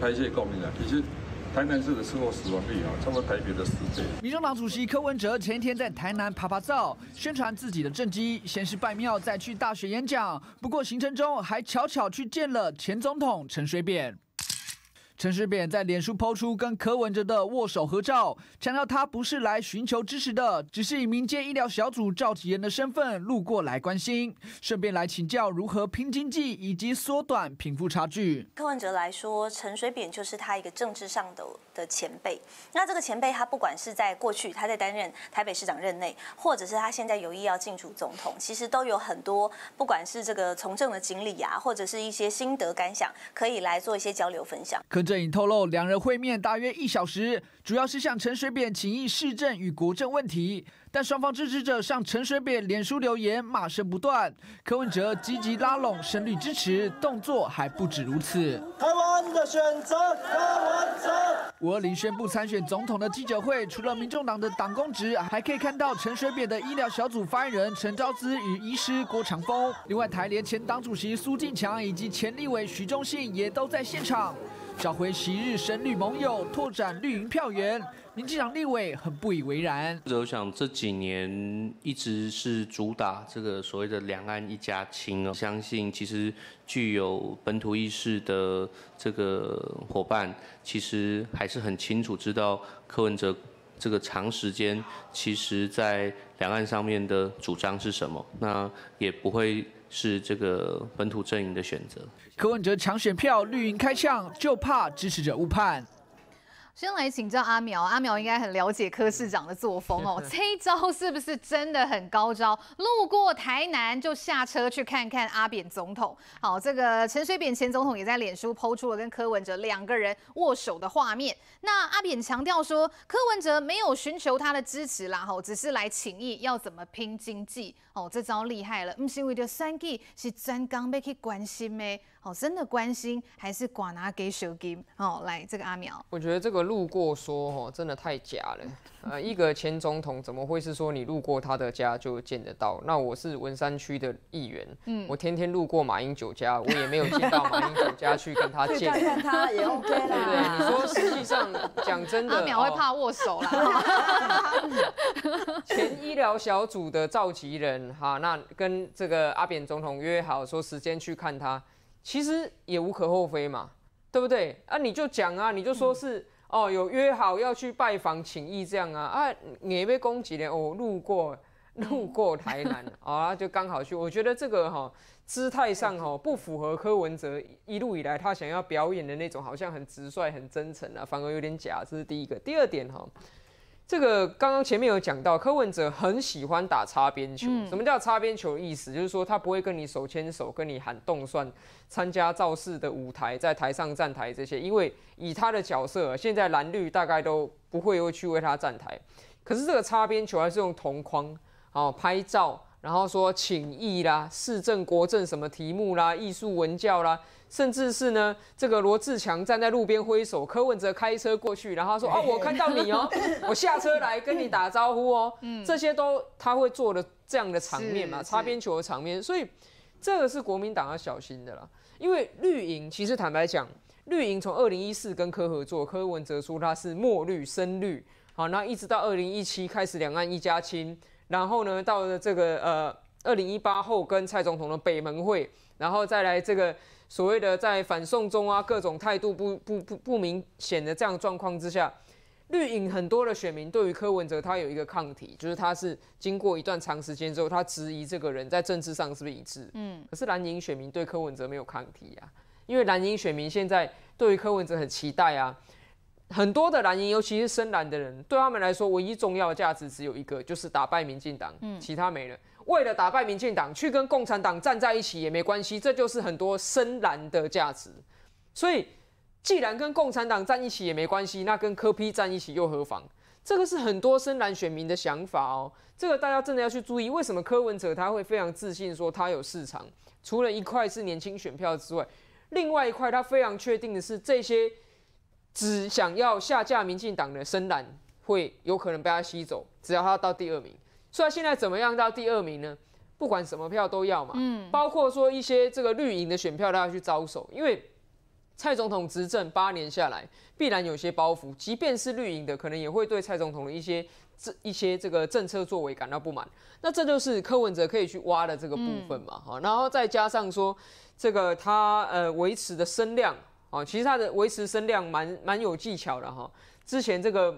排泄共鸣的，其实台南市的车祸死亡率啊，超过台北的十倍。民众党主席柯文哲前一天在台南爬爬照宣传自己的政绩，先是拜庙，再去大学演讲，不过行程中还巧巧去见了前总统陈水扁。陈水扁在脸书抛出跟柯文哲的握手合照，强调他不是来寻求支持的，只是以民间医疗小组召集人的身份路过来关心，顺便来请教如何拼经济以及缩短贫富差距。柯文哲来说，陈水扁就是他一个政治上的的前辈，那这个前辈他不管是在过去他在担任台北市长任内，或者是他现在有意要竞选总统，其实都有很多不管是这个从政的经历啊，或者是一些心得感想，可以来做一些交流分享。郑颖透露，两人会面大约一小时，主要是向陈水扁请益市政与国政问题。但双方支持者向陈水扁脸书留言骂声不断。柯文哲积极拉拢声律支持，动作还不止如此。台湾的选择，柯文哲。五二零宣布参选总统的记者会，除了民众党的党工职，还可以看到陈水扁的医疗小组发言人陈昭姿与医师郭长峰。另外，台联前党主席苏进强以及前立委徐忠信也都在现场。找回昔日神女盟友，拓展绿营票源，民进党立委很不以为然。我想这几年一直是主打这个所谓的两岸一家亲哦，相信其实具有本土意识的这个伙伴，其实还是很清楚知道柯文哲这个长时间其实在两岸上面的主张是什么，那也不会是这个本土阵营的选择。柯文哲抢选票，绿营开枪，就怕支持者误判。先来请教阿苗，阿苗应该很了解柯市长的作风哦。这招是不是真的很高招？路过台南就下车去看看阿扁总统。好，这个陈水扁前总统也在脸书抛出了跟柯文哲两个人握手的画面。那阿扁强调说，柯文哲没有寻求他的支持啦，吼，只是来请意要怎么拼经济。哦，这招厉害了，不是为了选举，是专刚要去关心的。哦，真的关心还是寡拿给手给哦，来这个阿苗，我觉得这个路过说哦，真的太假了。呃，一个前总统怎么会是说你路过他的家就见得到？那我是文山区的议员，嗯，我天天路过马英九家，我也没有见到马英九家去跟他 见。去看他也 OK 啦。你说实际上讲真的，阿苗会怕握手啦。前医疗小组的召集人哈，那跟这个阿扁总统约好说时间去看他。其实也无可厚非嘛，对不对？啊，你就讲啊，你就说是哦，有约好要去拜访请意这样啊啊，哪位公几了哦，路过路过台南 啊，就刚好去。我觉得这个哈姿态上哈不符合柯文哲一路以来他想要表演的那种，好像很直率、很真诚啊，反而有点假。这是第一个，第二点哈。这个刚刚前面有讲到，柯文哲很喜欢打擦边球。什么叫擦边球？意思就是说，他不会跟你手牵手，跟你喊动算参加造势的舞台，在台上站台这些。因为以他的角色，现在蓝绿大概都不会会去为他站台。可是这个擦边球还是用同框哦，拍照。然后说请意啦、市政国政什么题目啦、艺术文教啦，甚至是呢，这个罗志强站在路边挥手，柯文哲开车过去，然后说：哦，我看到你哦，我下车来跟你打招呼哦。嗯，这些都他会做的这样的场面嘛，擦边球的场面，所以这个是国民党要小心的啦。因为绿营其实坦白讲，绿营从二零一四跟柯合作，柯文哲说他是墨绿深绿，好，那一直到二零一七开始两岸一家亲。然后呢，到了这个呃，二零一八后跟蔡总统的北门会，然后再来这个所谓的在反送中啊，各种态度不不不不明显的这样状况之下，绿营很多的选民对于柯文哲他有一个抗体，就是他是经过一段长时间之后，他质疑这个人在政治上是不是一致。嗯，可是蓝营选民对柯文哲没有抗体啊，因为蓝营选民现在对于柯文哲很期待啊。很多的蓝营，尤其是深蓝的人，对他们来说，唯一重要的价值只有一个，就是打败民进党，其他没了。为了打败民进党，去跟共产党站在一起也没关系，这就是很多深蓝的价值。所以，既然跟共产党站一起也没关系，那跟科 P 站一起又何妨？这个是很多深蓝选民的想法哦，这个大家真的要去注意。为什么柯文哲他会非常自信说他有市场？除了一块是年轻选票之外，另外一块他非常确定的是这些。只想要下架民进党的声量会有可能被他吸走，只要他到第二名。所以现在怎么样到第二名呢？不管什么票都要嘛，嗯，包括说一些这个绿营的选票，都要去招手，因为蔡总统执政八年下来，必然有些包袱，即便是绿营的，可能也会对蔡总统的一些这一些这个政策作为感到不满。那这就是柯文哲可以去挖的这个部分嘛，哈。然后再加上说这个他呃维持的声量。哦，其实他的维持声量蛮蛮有技巧的哈。之前这个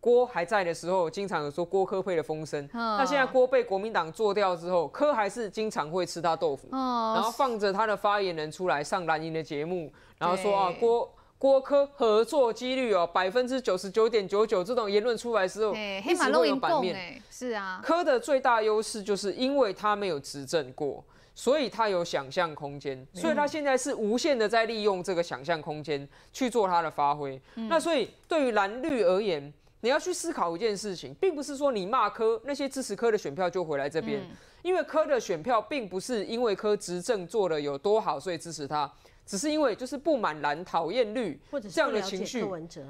郭还在的时候，经常有说郭科配的风声。那现在郭被国民党做掉之后，科还是经常会吃他豆腐，然后放着他的发言人出来上蓝营的节目，然后说啊郭郭科合作几率哦百分之九十九点九九，这种言论出来之后，黑马录有版面是啊。科的最大优势就是因为他没有执政过。所以他有想象空间，所以他现在是无限的在利用这个想象空间去做他的发挥。那所以对于蓝绿而言，你要去思考一件事情，并不是说你骂科那些支持科的选票就回来这边，因为科的选票并不是因为科执政做的有多好，所以支持他。只是因为就是不满蓝讨厌绿这样的情绪，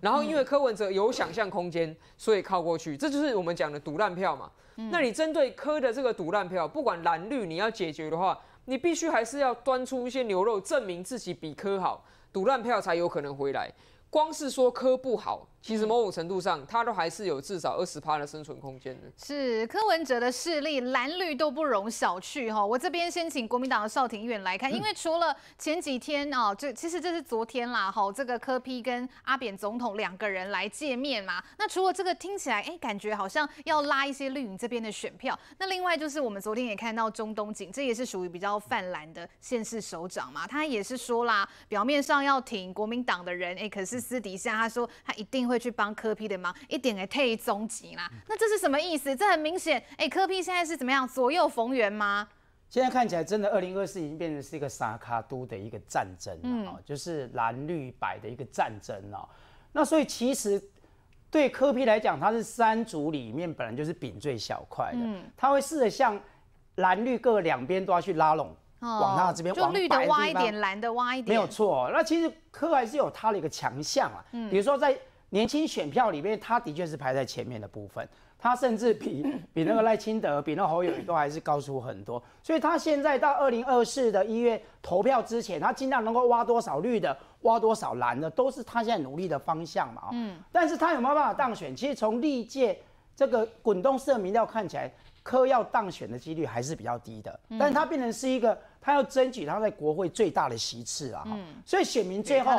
然后因为柯文哲有想象空间，所以靠过去，这就是我们讲的赌烂票嘛。那你针对柯的这个赌烂票，不管蓝绿，你要解决的话，你必须还是要端出一些牛肉，证明自己比柯好，赌烂票才有可能回来。光是说柯不好。其实某种程度上，他都还是有至少二十趴的生存空间的。是柯文哲的势力蓝绿都不容小觑哈。我这边先请国民党的邵庭远来看，因为除了前几天啊，这其实这是昨天啦哈。这个柯批跟阿扁总统两个人来见面嘛。那除了这个听起来哎，感觉好像要拉一些绿营这边的选票。那另外就是我们昨天也看到中东锦，这也是属于比较泛蓝的县市首长嘛。他也是说啦，表面上要挺国民党的人，哎，可是私底下他说他一定。会去帮柯批的忙一点也太终极啦？那这是什么意思？这很明显哎，柯批现在是怎么样左右逢源吗？现在看起来真的，二零二四已经变成是一个沙卡都的一个战争了就是蓝绿白的一个战争了。那所以其实对柯批来讲，他是三组里面本来就是饼最小块的，嗯，他会试着向蓝绿各两边都要去拉拢，往他这边，就绿的挖一点，蓝的挖一点，没有错。那其实柯还是有他的一个强项啊，比如说在。年轻选票里面，他的确是排在前面的部分，他甚至比 比那个赖清德，比那侯友宜都还是高出很多。所以，他现在到二零二四的一月投票之前，他尽量能够挖多少绿的，挖多少蓝的，都是他现在努力的方向嘛。嗯。但是他有没有办法当选？其实从历届这个滚动社民调看起来，柯要当选的几率还是比较低的。但是他变成是一个。他要争取他在国会最大的席次啊，所以选民最后，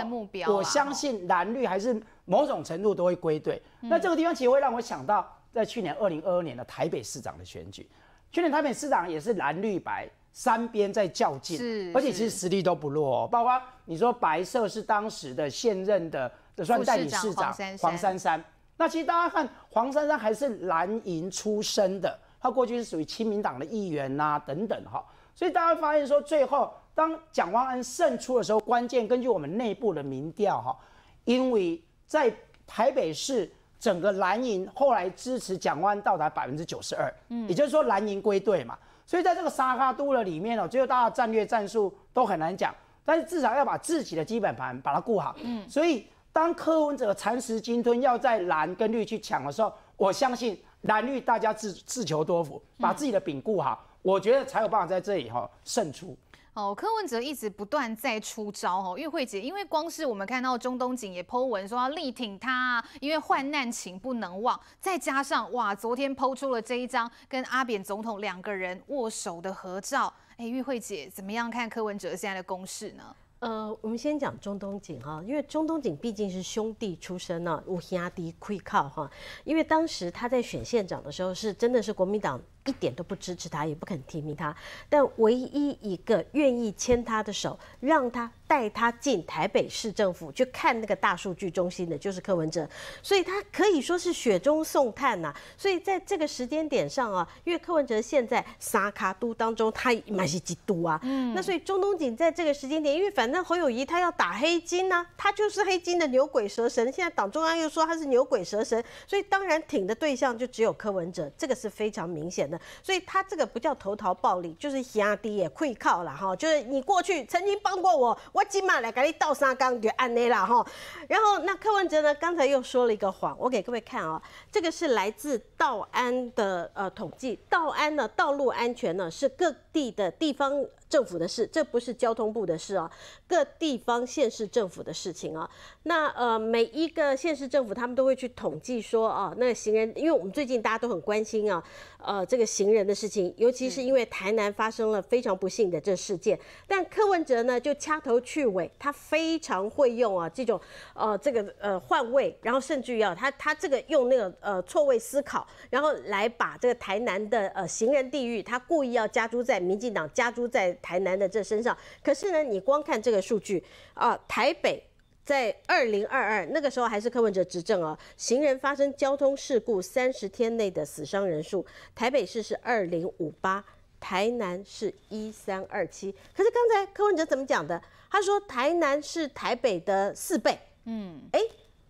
我相信蓝绿还是某种程度都会归队。那这个地方其实会让我想到，在去年二零二二年的台北市长的选举，去年台北市长也是蓝绿白三边在较劲，而且其实力都不弱，包括你说白色是当时的现任的算代理市长黄珊珊，那其实大家看黄珊珊还是蓝营出身的，他过去是属于亲民党的议员呐等等哈。所以大家发现说，最后当蒋万安胜出的时候，关键根据我们内部的民调哈，因为在台北市整个蓝营后来支持蒋万安到达百分之九十二，嗯，也就是说蓝营归队嘛。所以在这个沙哈都的里面哦，最后大家战略战术都很难讲，但是至少要把自己的基本盘把它顾好。嗯，所以当柯文哲蚕食鲸吞要在蓝跟绿去抢的时候，我相信蓝绿大家自自求多福，把自己的饼顾好。我觉得才有办法在这里哈胜出。哦，柯文哲一直不断在出招哈，玉慧姐，因为光是我们看到中东锦也剖文说要力挺他，因为患难情不能忘。再加上哇，昨天剖出了这一张跟阿扁总统两个人握手的合照。哎，玉慧姐怎么样看柯文哲现在的攻势呢？呃，我们先讲中东锦哈，因为中东锦毕竟是兄弟出身呢，我压低窥靠哈，因为当时他在选县长的时候是真的是国民党。一点都不支持他，也不肯提名他，但唯一一个愿意牵他的手，让他带他进台北市政府去看那个大数据中心的，就是柯文哲，所以他可以说是雪中送炭呐。所以在这个时间点上啊，因为柯文哲现在沙卡都当中，他满是嫉妒啊。嗯，那所以中东锦在这个时间点，因为反正侯友谊他要打黑金呐，他就是黑金的牛鬼蛇神，现在党中央又说他是牛鬼蛇神，所以当然挺的对象就只有柯文哲，这个是非常明显。所以他这个不叫投桃报李，就是下低也愧靠了哈，就是你过去曾经帮过我，我今嘛来给你倒三缸就安内了哈。然后那柯文哲呢，刚才又说了一个谎，我给各位看啊，这个是来自道安的呃统计，道安呢道路安全呢是各地的地方。政府的事，这不是交通部的事啊，各地方县市政府的事情啊。那呃，每一个县市政府，他们都会去统计说啊，那行人，因为我们最近大家都很关心啊，呃，这个行人的事情，尤其是因为台南发生了非常不幸的这事件。但柯文哲呢，就掐头去尾，他非常会用啊这种呃这个呃换位，然后甚至于啊，他他这个用那个呃错位思考，然后来把这个台南的呃行人地域，他故意要加诸在民进党，加诸在。台南的这身上，可是呢，你光看这个数据啊，台北在二零二二那个时候还是柯文哲执政啊，行人发生交通事故三十天内的死伤人数，台北市是二零五八，台南是一三二七。可是刚才柯文哲怎么讲的？他说台南是台北的四倍。嗯，哎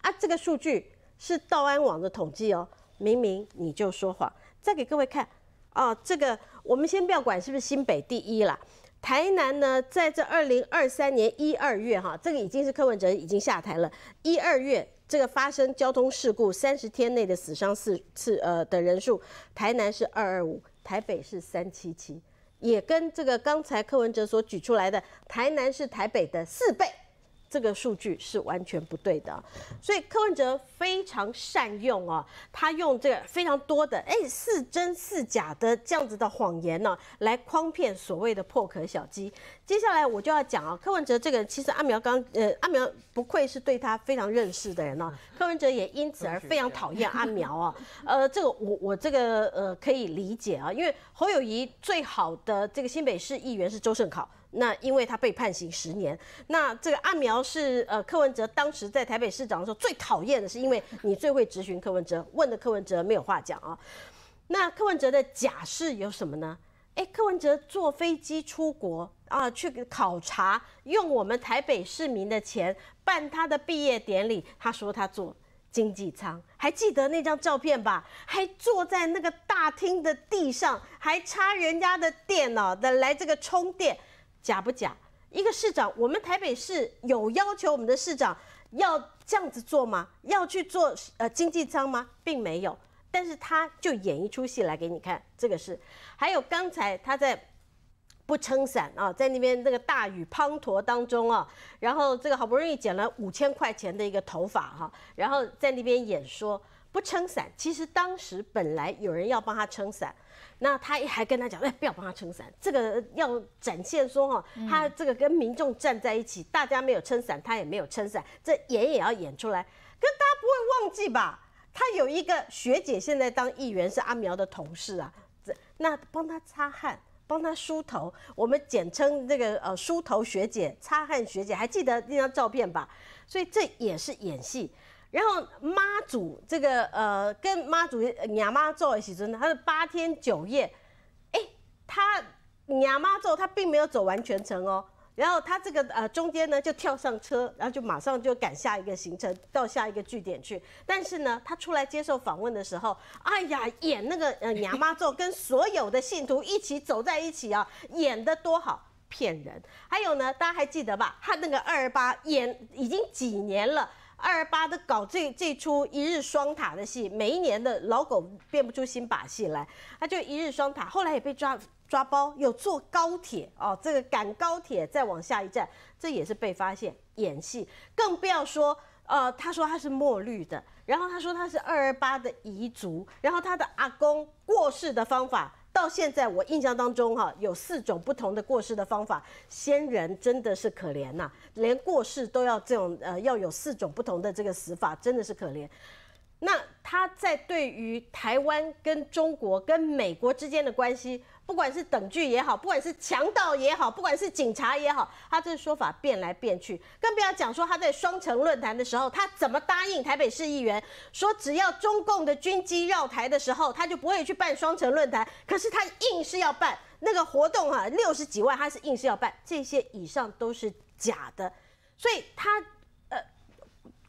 啊，这个数据是道安网的统计哦，明明你就说谎。再给各位看哦，这个我们先不要管是不是新北第一了。台南呢，在这二零二三年一二月，哈，这个已经是柯文哲已经下台了。一二月这个发生交通事故三十天内的死伤四次呃的人数，台南是二二五，台北是三七七，也跟这个刚才柯文哲所举出来的，台南是台北的四倍。这个数据是完全不对的，所以柯文哲非常善用哦，他用这个非常多的哎似真似假的这样子的谎言呢，来诓骗所谓的破壳小鸡。接下来我就要讲啊，柯文哲这个其实阿苗刚呃阿苗不愧是对他非常认识的人啊，柯文哲也因此而非常讨厌 阿苗啊。呃，这个我我这个呃可以理解啊，因为侯友谊最好的这个新北市议员是周盛考。那因为他被判刑十年，那这个阿苗是呃柯文哲当时在台北市长的时候最讨厌的，是因为你最会质询柯文哲，问的柯文哲没有话讲啊。那柯文哲的假释有什么呢？哎，柯文哲坐飞机出国啊，去考察，用我们台北市民的钱办他的毕业典礼，他说他坐经济舱，还记得那张照片吧？还坐在那个大厅的地上，还插人家的电脑的来这个充电。假不假？一个市长，我们台北市有要求我们的市长要这样子做吗？要去做呃经济舱吗？并没有，但是他就演一出戏来给你看，这个是。还有刚才他在不撑伞啊，在那边那个大雨滂沱当中啊，然后这个好不容易剪了五千块钱的一个头发哈，然后在那边演说。不撑伞，其实当时本来有人要帮他撑伞，那他还跟他讲，哎，不要帮他撑伞，这个要展现说哈，他这个跟民众站在一起，大家没有撑伞，他也没有撑伞，这演也要演出来，可大家不会忘记吧？他有一个学姐，现在当议员是阿苗的同事啊，这那帮他擦汗，帮他梳头，我们简称这个呃梳头学姐、擦汗学姐，还记得那张照片吧？所以这也是演戏。然后妈祖这个呃，跟妈祖娘妈做一起真的，他是八天九夜，哎，他娘妈咒他并没有走完全程哦。然后他这个呃中间呢就跳上车，然后就马上就赶下一个行程到下一个据点去。但是呢，他出来接受访问的时候，哎呀，演那个呃娘妈咒跟所有的信徒一起走在一起啊，演的多好，骗人。还有呢，大家还记得吧？他那个二二八演已经几年了。二二八的搞这这出一日双塔的戏，每一年的老狗变不出新把戏来，他就一日双塔，后来也被抓抓包，有坐高铁哦，这个赶高铁再往下一站，这也是被发现演戏，更不要说呃，他说他是墨绿的，然后他说他是二二八的彝族，然后他的阿公过世的方法。到现在我印象当中哈，有四种不同的过世的方法，先人真的是可怜呐，连过世都要这种呃要有四种不同的这个死法，真的是可怜。那他在对于台湾跟中国跟美国之间的关系。不管是等距也好，不管是强盗也好，不管是警察也好，他这说法变来变去。更不要讲说他在双城论坛的时候，他怎么答应台北市议员说，只要中共的军机绕台的时候，他就不会去办双城论坛。可是他硬是要办那个活动啊，六十几万他是硬是要办。这些以上都是假的，所以他呃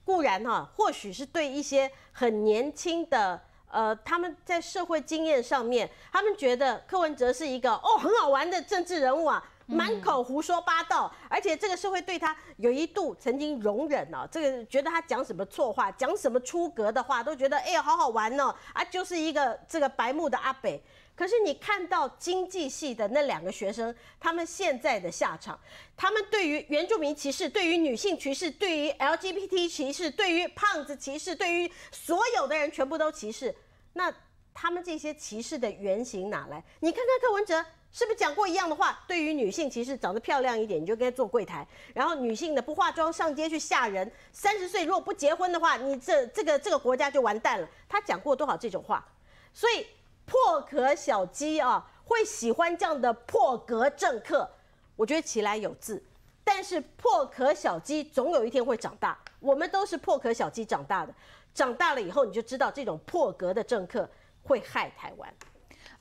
固然哈，或许是对一些很年轻的。呃，他们在社会经验上面，他们觉得柯文哲是一个哦很好玩的政治人物啊，满口胡说八道，而且这个社会对他有一度曾经容忍哦，这个觉得他讲什么错话，讲什么出格的话，都觉得哎好好玩呢，啊就是一个这个白目”的阿北。可是你看到经济系的那两个学生，他们现在的下场，他们对于原住民歧视，对于女性歧视，对于 LGBT 歧视，对于胖子歧视，对于所有的人全部都歧视，那他们这些歧视的原型哪来？你看看柯文哲是不是讲过一样的话？对于女性歧视，长得漂亮一点你就该坐柜台，然后女性的不化妆上街去吓人，三十岁如果不结婚的话，你这这个这个国家就完蛋了。他讲过多少这种话？所以。破壳小鸡啊，会喜欢这样的破格政客，我觉得起来有字。但是破壳小鸡总有一天会长大，我们都是破壳小鸡长大的，长大了以后你就知道这种破格的政客会害台湾。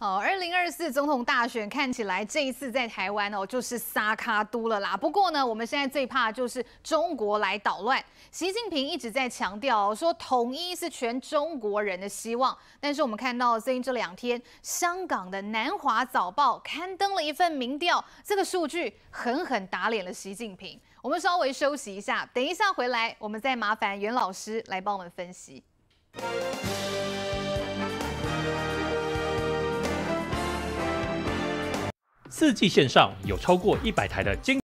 好，二零二四总统大选看起来这一次在台湾哦，就是撒卡都了啦。不过呢，我们现在最怕就是中国来捣乱。习近平一直在强调说，统一是全中国人的希望。但是我们看到最近这两天，香港的南华早报刊登了一份民调，这个数据狠狠打脸了习近平。我们稍微休息一下，等一下回来，我们再麻烦袁老师来帮我们分析。四 G 线上有超过一百台的精。